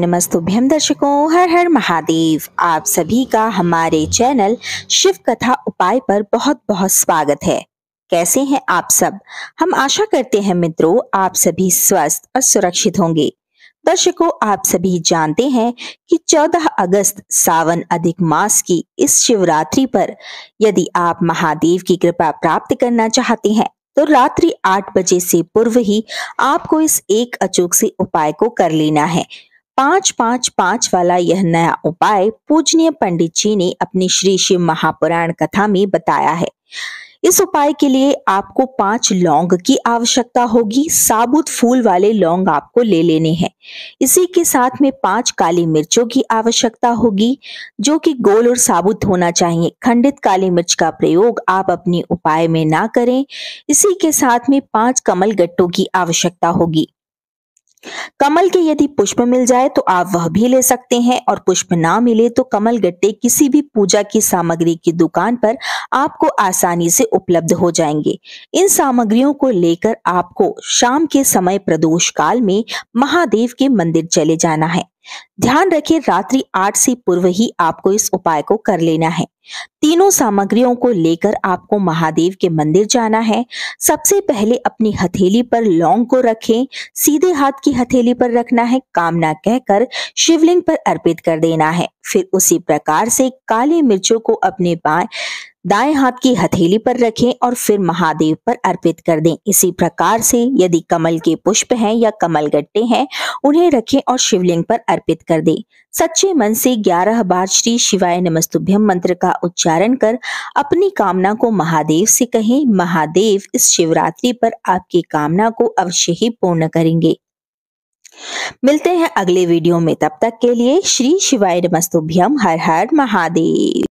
नमस्तुभ्यम दर्शकों हर हर महादेव आप सभी का हमारे चैनल शिव कथा उपाय पर बहुत बहुत स्वागत है कैसे हैं आप सब हम आशा करते हैं मित्रों आप सभी स्वस्थ और सुरक्षित होंगे दर्शकों आप सभी जानते हैं कि 14 अगस्त सावन अधिक मास की इस शिवरात्रि पर यदि आप महादेव की कृपा प्राप्त करना चाहते हैं तो रात्रि आठ बजे से पूर्व ही आपको इस एक अचूक से उपाय को कर लेना है पांच पांच पांच वाला यह नया उपाय पूजनीय पंडित जी ने अपनी श्री शिव महापुराण कथा में बताया है इस उपाय के लिए आपको पांच लौंग की आवश्यकता होगी साबुत फूल वाले लौंग आपको ले लेने हैं इसी के साथ में पांच काली मिर्चों की आवश्यकता होगी जो कि गोल और साबुत होना चाहिए खंडित काली मिर्च का प्रयोग आप अपने उपाय में ना करें इसी के साथ में पांच कमल गट्टों की आवश्यकता होगी कमल के यदि पुष्प मिल जाए तो आप वह भी ले सकते हैं और पुष्प ना मिले तो कमल गट्टे किसी भी पूजा की सामग्री की दुकान पर आपको आसानी से उपलब्ध हो जाएंगे इन सामग्रियों को लेकर आपको शाम के समय प्रदोष काल में महादेव के मंदिर चले जाना है ध्यान रखिए रात्रि आठ से पूर्व ही आपको इस उपाय को कर लेना है तीनों सामग्रियों को लेकर आपको महादेव के मंदिर जाना है सबसे पहले अपनी हथेली पर लौंग को रखें सीधे हाथ की हथेली पर रखना है कामना कहकर शिवलिंग पर अर्पित कर देना है फिर उसी प्रकार से काली मिर्चों को अपने बाएं दाएं हाथ की हथेली पर रखें और फिर महादेव पर अर्पित कर दें इसी प्रकार से यदि कमल के पुष्प हैं या कमल गट्टे हैं उन्हें रखें और शिवलिंग पर अर्पित कर दें सच्चे मन से 11 बार श्री शिवाय नमस्तुभ्यम मंत्र का उच्चारण कर अपनी कामना को महादेव से कहें महादेव इस शिवरात्रि पर आपकी कामना को अवश्य ही पूर्ण करेंगे मिलते हैं अगले वीडियो में तब तक के लिए श्री शिवाय नमस्तुभ्यम हर हर महादेव